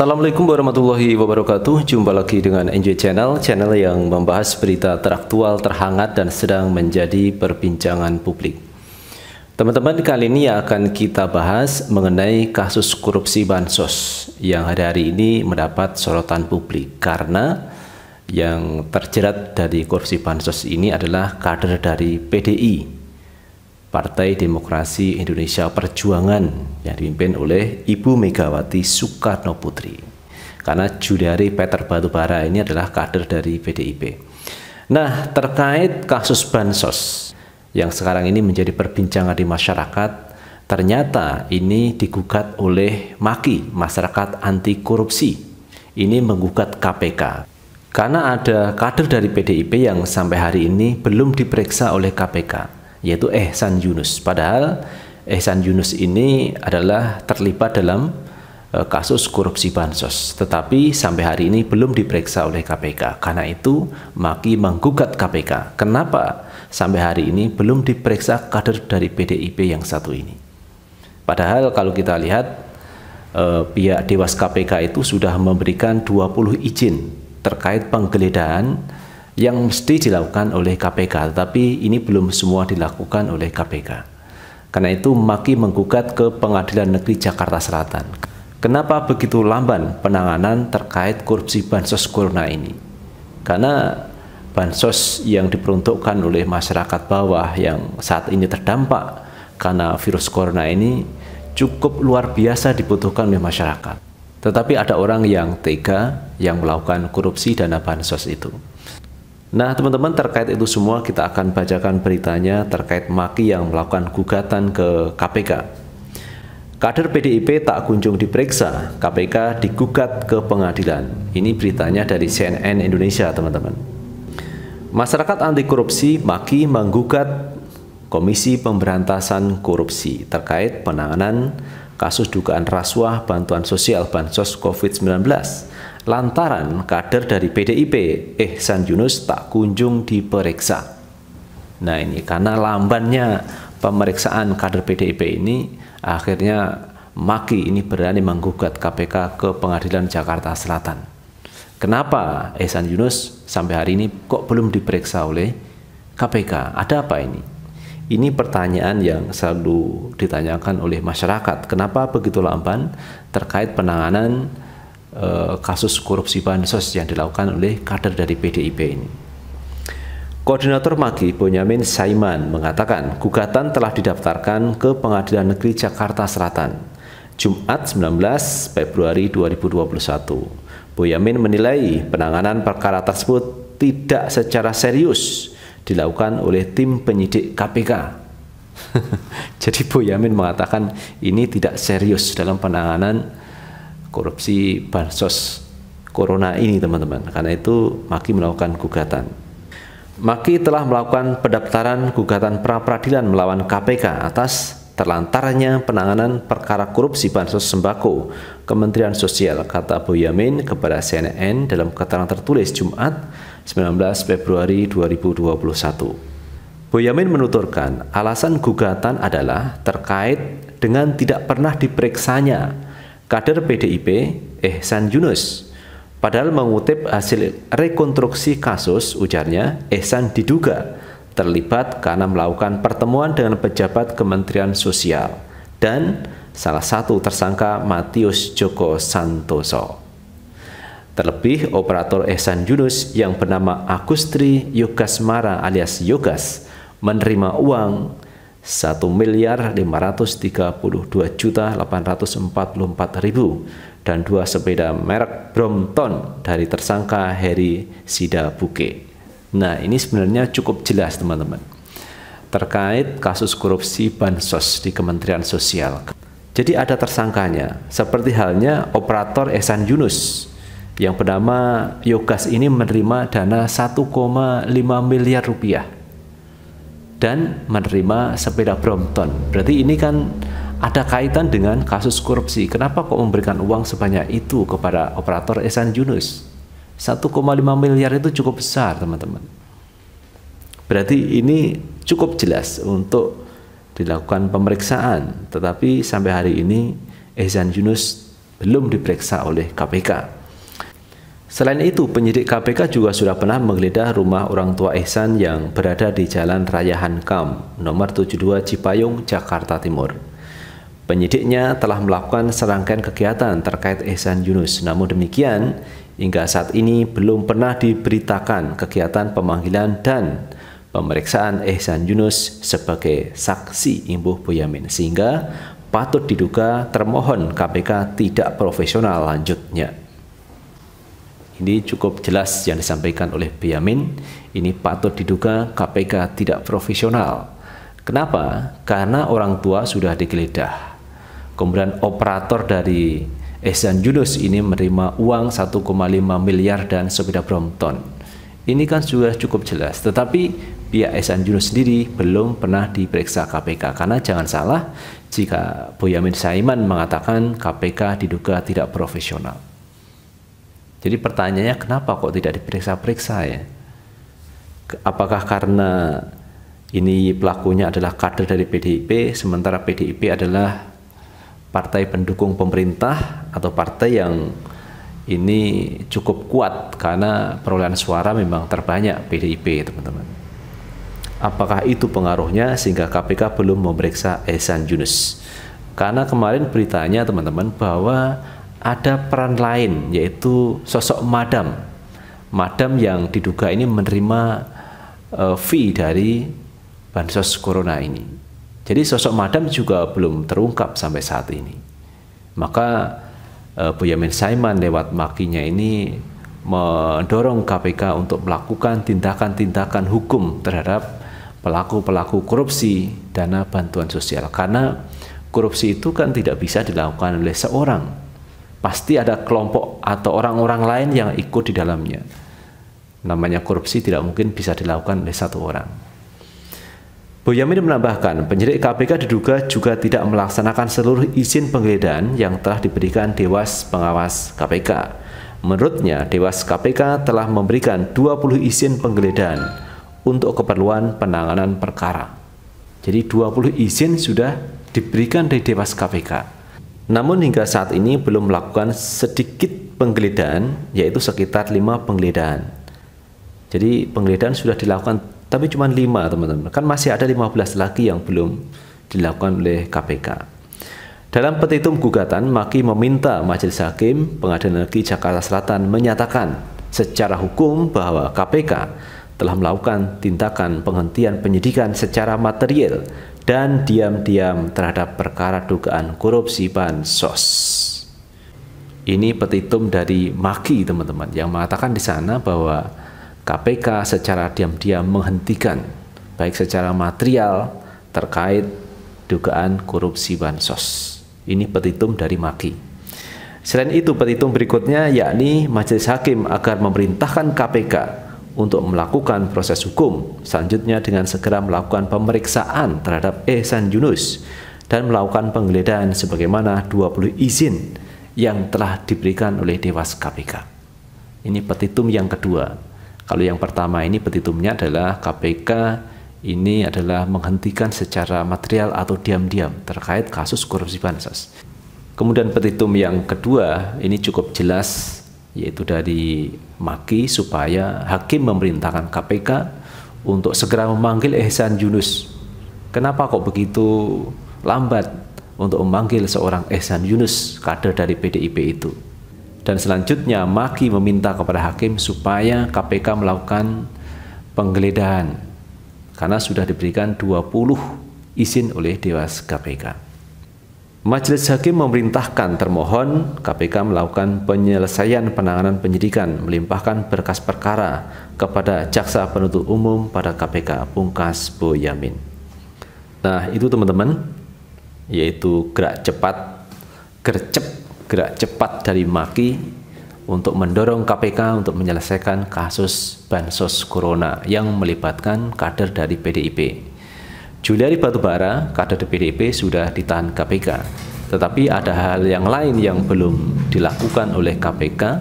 Assalamualaikum warahmatullahi wabarakatuh Jumpa lagi dengan NJ Channel Channel yang membahas berita teraktual, terhangat dan sedang menjadi perbincangan publik Teman-teman kali ini akan kita bahas mengenai kasus korupsi Bansos Yang hari-hari ini mendapat sorotan publik Karena yang terjerat dari korupsi Bansos ini adalah kader dari PDI Partai Demokrasi Indonesia Perjuangan yang dipimpin oleh Ibu Megawati Soekarno Putri. Karena Juliari Peter Batubara ini adalah kader dari PDIP. Nah, terkait kasus bansos yang sekarang ini menjadi perbincangan di masyarakat, ternyata ini digugat oleh Maki, Masyarakat Anti Korupsi. Ini menggugat KPK. Karena ada kader dari PDIP yang sampai hari ini belum diperiksa oleh KPK yaitu Ehsan Yunus. Padahal Ehsan Yunus ini adalah terlibat dalam eh, kasus korupsi bansos, tetapi sampai hari ini belum diperiksa oleh KPK. Karena itu, Maki menggugat KPK. Kenapa sampai hari ini belum diperiksa kader dari PDIP yang satu ini? Padahal kalau kita lihat eh, pihak Dewas KPK itu sudah memberikan 20 izin terkait penggeledahan yang mesti dilakukan oleh KPK, tetapi ini belum semua dilakukan oleh KPK. Karena itu Maki menggugat ke Pengadilan Negeri Jakarta Selatan. Kenapa begitu lamban penanganan terkait korupsi bansos corona ini? Karena bansos yang diperuntukkan oleh masyarakat bawah yang saat ini terdampak karena virus corona ini cukup luar biasa dibutuhkan oleh masyarakat. Tetapi ada orang yang tega yang melakukan korupsi dana bansos itu. Nah, teman-teman, terkait itu semua kita akan bacakan beritanya terkait Maki yang melakukan gugatan ke KPK. Kader PDIP tak kunjung diperiksa, KPK digugat ke pengadilan. Ini beritanya dari CNN Indonesia, teman-teman. Masyarakat anti korupsi Maki menggugat Komisi Pemberantasan Korupsi terkait penanganan kasus dugaan rasuah bantuan sosial bansos COVID-19 lantaran kader dari PDIP Ehsan Yunus tak kunjung diperiksa. Nah ini karena lambannya pemeriksaan kader PDIP ini akhirnya Maki ini berani menggugat KPK ke Pengadilan Jakarta Selatan. Kenapa Ehsan Yunus sampai hari ini kok belum diperiksa oleh KPK? Ada apa ini? Ini pertanyaan yang selalu ditanyakan oleh masyarakat. Kenapa begitu lamban terkait penanganan Eh, kasus korupsi bansos yang dilakukan oleh kader dari PDIP ini. Koordinator Maki Bonyamin Saiman mengatakan gugatan telah didaftarkan ke Pengadilan Negeri Jakarta Selatan Jumat 19 Februari 2021. Boyamin menilai penanganan perkara tersebut tidak secara serius dilakukan oleh tim penyidik KPK. Jadi Boyamin mengatakan ini tidak serius dalam penanganan korupsi bansos corona ini teman-teman. Karena itu Maki melakukan gugatan. Maki telah melakukan pendaftaran gugatan pra peradilan melawan KPK atas terlantarnya penanganan perkara korupsi bansos sembako Kementerian Sosial kata Boyamin kepada CNN dalam keterangan tertulis Jumat 19 Februari 2021. Boyamin menuturkan alasan gugatan adalah terkait dengan tidak pernah diperiksanya kader PDIP Ehsan Yunus. Padahal mengutip hasil rekonstruksi kasus, ujarnya Ehsan diduga terlibat karena melakukan pertemuan dengan pejabat Kementerian Sosial dan salah satu tersangka Matius Joko Santoso. Terlebih, operator Ehsan Yunus yang bernama Agustri Yogasmara alias Yogas menerima uang 1 miliar 532 juta 844 ribu dan dua sepeda merek Brompton dari tersangka Heri Sidabuke. Nah ini sebenarnya cukup jelas teman-teman terkait kasus korupsi Bansos di Kementerian Sosial. Jadi ada tersangkanya, seperti halnya operator Esan Yunus yang bernama Yogas ini menerima dana 1,5 miliar rupiah dan menerima sepeda Brompton. Berarti ini kan ada kaitan dengan kasus korupsi. Kenapa kok memberikan uang sebanyak itu kepada operator Esan Yunus? 1,5 miliar itu cukup besar, teman-teman. Berarti ini cukup jelas untuk dilakukan pemeriksaan, tetapi sampai hari ini Ehsan Yunus belum diperiksa oleh KPK. Selain itu, penyidik KPK juga sudah pernah menggeledah rumah orang tua Ihsan yang berada di Jalan Raya Hankam, nomor 72 Cipayung, Jakarta Timur. Penyidiknya telah melakukan serangkaian kegiatan terkait Ihsan Yunus. Namun demikian, hingga saat ini belum pernah diberitakan kegiatan pemanggilan dan pemeriksaan Ihsan Yunus sebagai saksi Imbuh Boyamin sehingga patut diduga termohon KPK tidak profesional lanjutnya. Ini cukup jelas yang disampaikan oleh Benyamin. Ini patut diduga KPK tidak profesional. Kenapa? Karena orang tua sudah digeledah. Kemudian operator dari Esan Yunus ini menerima uang 1,5 miliar dan sepeda Brompton. Ini kan sudah cukup jelas, tetapi pihak Esan Yunus sendiri belum pernah diperiksa KPK karena jangan salah jika Boyamin Saiman mengatakan KPK diduga tidak profesional. Jadi pertanyaannya kenapa kok tidak diperiksa-periksa ya? Apakah karena ini pelakunya adalah kader dari PDIP sementara PDIP adalah partai pendukung pemerintah atau partai yang ini cukup kuat karena perolehan suara memang terbanyak PDIP teman-teman. Apakah itu pengaruhnya sehingga KPK belum memeriksa Ehsan Yunus? Karena kemarin beritanya teman-teman bahwa ada peran lain yaitu sosok madam. Madam yang diduga ini menerima uh, fee dari bansos corona ini. Jadi sosok madam juga belum terungkap sampai saat ini. Maka uh, e, Boyamin Saiman lewat makinya ini mendorong KPK untuk melakukan tindakan-tindakan hukum terhadap pelaku-pelaku korupsi dana bantuan sosial karena korupsi itu kan tidak bisa dilakukan oleh seorang pasti ada kelompok atau orang-orang lain yang ikut di dalamnya. Namanya korupsi tidak mungkin bisa dilakukan oleh satu orang. Boyamin menambahkan, penyidik KPK diduga juga tidak melaksanakan seluruh izin penggeledahan yang telah diberikan Dewas Pengawas KPK. Menurutnya, Dewas KPK telah memberikan 20 izin penggeledahan untuk keperluan penanganan perkara. Jadi 20 izin sudah diberikan dari Dewas KPK. Namun hingga saat ini belum melakukan sedikit penggeledahan, yaitu sekitar lima penggeledahan. Jadi penggeledahan sudah dilakukan, tapi cuma lima teman-teman. Kan masih ada 15 lagi yang belum dilakukan oleh KPK. Dalam petitum gugatan, Maki meminta Majelis Hakim Pengadilan Negeri Jakarta Selatan menyatakan secara hukum bahwa KPK telah melakukan tindakan penghentian penyidikan secara material dan diam-diam terhadap perkara dugaan korupsi bansos. Ini petitum dari Maki teman-teman yang mengatakan di sana bahwa KPK secara diam-diam menghentikan baik secara material terkait dugaan korupsi bansos. Ini petitum dari Maki. Selain itu petitum berikutnya yakni Majelis Hakim agar memerintahkan KPK untuk melakukan proses hukum, selanjutnya dengan segera melakukan pemeriksaan terhadap Ehsan Yunus dan melakukan penggeledahan sebagaimana 20 izin yang telah diberikan oleh Dewas KPK. Ini petitum yang kedua. Kalau yang pertama ini petitumnya adalah KPK ini adalah menghentikan secara material atau diam-diam terkait kasus korupsi Bansos. Kemudian petitum yang kedua ini cukup jelas yaitu dari Maki supaya hakim memerintahkan KPK untuk segera memanggil Ehsan Yunus. Kenapa kok begitu lambat untuk memanggil seorang Ehsan Yunus kader dari PDIP itu? Dan selanjutnya Maki meminta kepada hakim supaya KPK melakukan penggeledahan karena sudah diberikan 20 izin oleh Dewas KPK. Majelis Hakim memerintahkan termohon KPK melakukan penyelesaian penanganan penyidikan melimpahkan berkas perkara kepada jaksa penuntut umum pada KPK Pungkas Boyamin. Nah, itu teman-teman yaitu gerak cepat gercep gerak cepat dari Maki untuk mendorong KPK untuk menyelesaikan kasus bansos corona yang melibatkan kader dari PDIP. Juliari Batubara, kader PDIP sudah ditahan KPK. Tetapi ada hal yang lain yang belum dilakukan oleh KPK,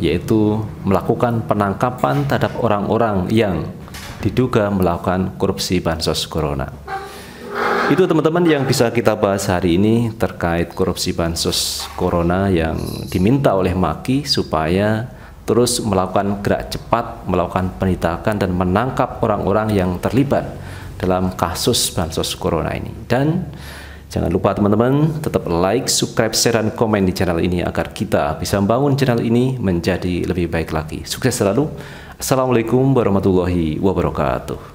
yaitu melakukan penangkapan terhadap orang-orang yang diduga melakukan korupsi bansos corona. Itu teman-teman yang bisa kita bahas hari ini terkait korupsi bansos corona yang diminta oleh Maki supaya terus melakukan gerak cepat, melakukan penindakan dan menangkap orang-orang yang terlibat dalam kasus bansos corona ini. Dan jangan lupa teman-teman tetap like, subscribe, share, dan komen di channel ini agar kita bisa membangun channel ini menjadi lebih baik lagi. Sukses selalu. Assalamualaikum warahmatullahi wabarakatuh.